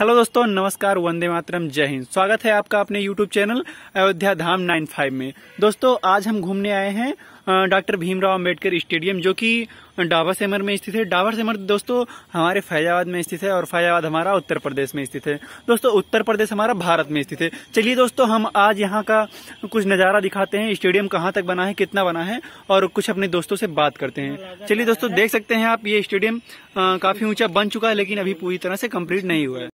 hello दोस्तों नमस्कार वंदे मातरम जय हिंद स्वागत है आपका अपने यूट्यूब चैनल अयोध्या धाम 95 में दोस्तों आज हम घूमने आए हैं डॉक्टर भीमराव अंबेडकर स्टेडियम जो कि डाबर सेमर में स्थित है डाबर सेमर दोस्तों हमारे फैजाबाद में स्थित है और फैजाबाद हमारा उत्तर प्रदेश में स्थित है दोस्तों उत्तर प्रदेश हमारा भारत में स्थित है चलिए दोस्तों हम आज यहाँ का कुछ नज़ारा दिखाते हैं स्टेडियम कहाँ तक बना है कितना बना है और कुछ अपने दोस्तों से बात करते हैं चलिए दोस्तों देख सकते हैं आप ये स्टेडियम काफ़ी ऊंचा बन चुका है लेकिन अभी पूरी तरह से कम्प्लीट नहीं हुआ है